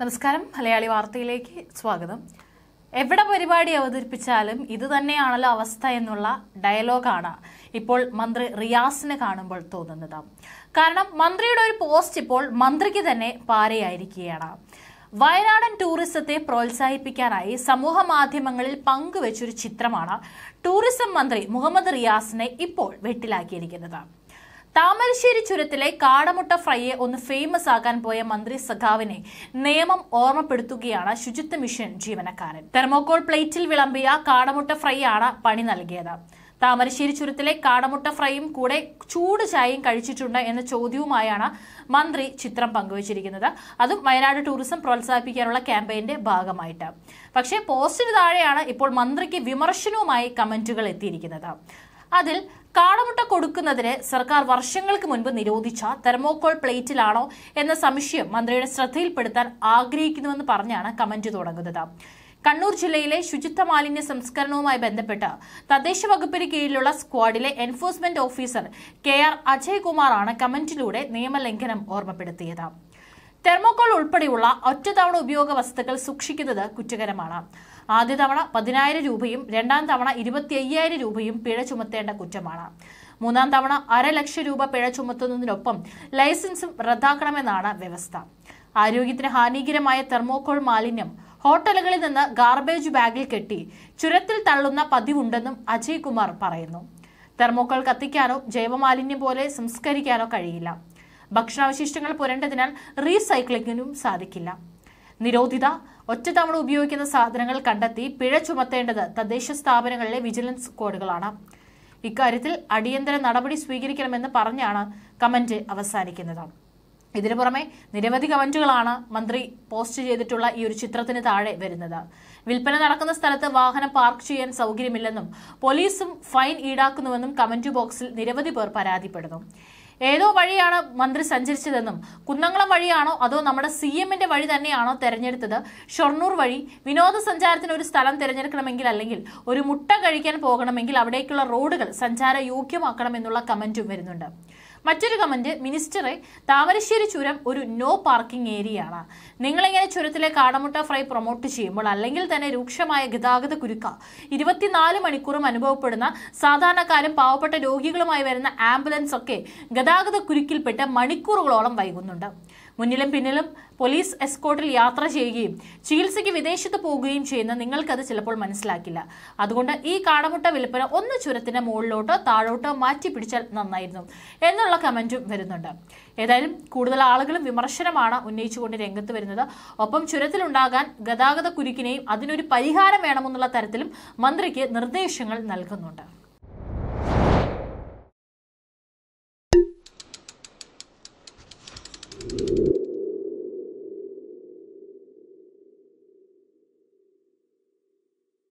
നമസ്കാരം മലയാളി വാർത്തയിലേക്ക് സ്വാഗതം എവിടെ പരിപാടി അവതരിപ്പിച്ചാലും ഇത് തന്നെയാണല്ലോ അവസ്ഥ എന്നുള്ള ഡയലോഗാണ് ഇപ്പോൾ മന്ത്രി റിയാസിനെ കാണുമ്പോൾ തോന്നുന്നത് കാരണം മന്ത്രിയുടെ ഒരു പോസ്റ്റ് ഇപ്പോൾ മന്ത്രിക്ക് തന്നെ പാരയായിരിക്കുകയാണ് വയനാടൻ ടൂറിസത്തെ പ്രോത്സാഹിപ്പിക്കാനായി സമൂഹ മാധ്യമങ്ങളിൽ പങ്കുവച്ചൊരു ചിത്രമാണ് ടൂറിസം മന്ത്രി മുഹമ്മദ് റിയാസിനെ ഇപ്പോൾ വെട്ടിലാക്കിയിരിക്കുന്നത് താമരശ്ശേരി ചുരത്തിലെ കാടമുട്ട ഫ്രൈയെ ഒന്ന് ഫേമസ് ആക്കാൻ പോയ മന്ത്രി സഖാവിനെ നിയമം ഓർമ്മപ്പെടുത്തുകയാണ് ശുചിത്വ മിഷൻ ജീവനക്കാരൻ തെർമോകോൾ പ്ലേറ്റിൽ വിളമ്പിയ കാടമുട്ട ഫ്രൈ ആണ് പണി നൽകിയത് താമരശ്ശേരി ചുരത്തിലെ കാടമുട്ട ഫ്രൈയും കൂടെ ചൂട് ചായയും കഴിച്ചിട്ടുണ്ട് എന്ന ചോദ്യവുമായാണ് മന്ത്രി ചിത്രം പങ്കുവച്ചിരിക്കുന്നത് അതും വയനാട് ടൂറിസം പ്രോത്സാഹിപ്പിക്കാനുള്ള ക്യാമ്പയിന്റെ ഭാഗമായിട്ട് പക്ഷേ പോസ്റ്റിന് താഴെയാണ് ഇപ്പോൾ മന്ത്രിക്ക് വിമർശനവുമായി കമന്റുകൾ എത്തിയിരിക്കുന്നത് അതിൽ കാടമുട്ട കൊടുക്കുന്നതിന് സർക്കാർ വർഷങ്ങൾക്ക് മുൻപ് നിരോധിച്ച തെർമോകോൾ പ്ലേറ്റിലാണോ എന്ന സംശയം മന്ത്രിയുടെ ശ്രദ്ധയിൽപ്പെടുത്താൻ ആഗ്രഹിക്കുന്നുവെന്ന് പറഞ്ഞാണ് കമന്റ് തുടങ്ങുന്നത് കണ്ണൂർ ജില്ലയിലെ ശുചിത്വ മാലിന്യ സംസ്കരണവുമായി ബന്ധപ്പെട്ട് തദ്ദേശ വകുപ്പിന് കീഴിലുള്ള സ്ക്വാഡിലെ എൻഫോഴ്സ്മെന്റ് ഓഫീസർ കെ ആർ അജയകുമാറാണ് കമന്റിലൂടെ നിയമലംഘനം ഓർമ്മപ്പെടുത്തിയത് തെർമോകോൾ ഉൾപ്പെടെയുള്ള ഒറ്റത്തവണ ഉപയോഗ വസ്തുക്കൾ സൂക്ഷിക്കുന്നത് കുറ്റകരമാണ് ആദ്യ തവണ പതിനായിരം രൂപയും രണ്ടാം തവണ ഇരുപത്തി അയ്യായിരം രൂപയും പിഴ ചുമത്തേണ്ട കുറ്റമാണ് മൂന്നാം തവണ അര ലക്ഷം രൂപ പിഴ ചുമത്തുന്നതിനൊപ്പം ലൈസൻസും റദ്ദാക്കണമെന്നാണ് വ്യവസ്ഥ ആരോഗ്യത്തിന് ഹാനികരമായ തെർമോക്കോൾ മാലിന്യം ഹോട്ടലുകളിൽ നിന്ന് ഗാർബേജ് ബാഗിൽ കെട്ടി ചുരത്തിൽ തള്ളുന്ന പതിവുണ്ടെന്നും അജയ് കുമാർ പറയുന്നു തെർമോക്കോൾ കത്തിക്കാനോ ജൈവമാലിന്യം പോലെ സംസ്കരിക്കാനോ കഴിയില്ല ഭക്ഷണാവശിഷ്ടങ്ങൾ പുരണ്ടതിനാൽ റീസൈക്ലിങ്ങിനും സാധിക്കില്ല നിരോധിത ഒറ്റത്തവണ ഉപയോഗിക്കുന്ന സാധനങ്ങൾ കണ്ടെത്തി പിഴ ചുമത്തേണ്ടത് തദ്ദേശ സ്ഥാപനങ്ങളിലെ വിജിലൻസ് കോഡുകളാണ് ഇക്കാര്യത്തിൽ അടിയന്തര നടപടി സ്വീകരിക്കണമെന്ന് പറഞ്ഞാണ് കമന്റ് അവസാനിക്കുന്നത് ഇതിനു പുറമെ നിരവധി കമന്റുകളാണ് മന്ത്രി പോസ്റ്റ് ചെയ്തിട്ടുള്ള ഈ ഒരു ചിത്രത്തിന് താഴെ വരുന്നത് വിൽപ്പന നടക്കുന്ന സ്ഥലത്ത് വാഹനം പാർക്ക് ചെയ്യാൻ സൗകര്യമില്ലെന്നും പോലീസും ഫൈൻ ഈടാക്കുന്നുവെന്നും കമന്റ് ബോക്സിൽ നിരവധി പേർ പരാതിപ്പെടുന്നു ഏതോ വഴിയാണ് മന്ത്രി സഞ്ചരിച്ചതെന്നും കുന്നംകുളം വഴിയാണോ അതോ നമ്മുടെ സി എമ്മിന്റെ വഴി തന്നെയാണോ തെരഞ്ഞെടുത്തത് ഷൊർണൂർ വഴി വിനോദസഞ്ചാരത്തിന് ഒരു സ്ഥലം തിരഞ്ഞെടുക്കണമെങ്കിൽ അല്ലെങ്കിൽ ഒരു മുട്ട കഴിക്കാൻ പോകണമെങ്കിൽ അവിടേക്കുള്ള റോഡുകൾ സഞ്ചാര എന്നുള്ള കമന്റും വരുന്നുണ്ട് മറ്റൊരു കമന്റ് മിനിസ്റ്ററെ താമരശ്ശേരി ചുരം ഒരു നോ പാർക്കിംഗ് ഏരിയയാണ് നിങ്ങളിങ്ങനെ ചുരത്തിലെ കാടമുട്ട ഫ്രൈ പ്രൊമോട്ട് ചെയ്യുമ്പോൾ അല്ലെങ്കിൽ തന്നെ രൂക്ഷമായ ഗതാഗത കുരുക്ക ഇരുപത്തിനാല് മണിക്കൂറും അനുഭവപ്പെടുന്ന സാധാരണക്കാരും പാവപ്പെട്ട രോഗികളുമായി വരുന്ന ആംബുലൻസ് ഒക്കെ ഗതാഗത കുരുക്കിൽപ്പെട്ട് മണിക്കൂറുകളോളം വൈകുന്നുണ്ട് മുന്നിലും പിന്നിലും പോലീസ് എസ്കോട്ടിൽ യാത്ര ചെയ്യുകയും ചികിത്സയ്ക്ക് വിദേശത്ത് പോകുകയും ചെയ്യുന്ന നിങ്ങൾക്കത് ചിലപ്പോൾ മനസ്സിലാക്കില്ല അതുകൊണ്ട് ഈ കാടമുട്ട വിൽപ്പന ഒന്ന് ചുരത്തിന്റെ മുകളിലോട്ടോ താഴോട്ടോ മാറ്റി പിടിച്ചാൽ നന്നായിരുന്നു എന്നുള്ള കമന്റും വരുന്നുണ്ട് ഏതായാലും കൂടുതൽ ആളുകളും വിമർശനമാണ് ഉന്നയിച്ചുകൊണ്ട് രംഗത്ത് വരുന്നത് ഒപ്പം ചുരത്തിലുണ്ടാകാൻ ഗതാഗത കുരുക്കിനെയും അതിനൊരു പരിഹാരം വേണമെന്നുള്ള തരത്തിലും മന്ത്രിക്ക് നിർദ്ദേശങ്ങൾ നൽകുന്നുണ്ട്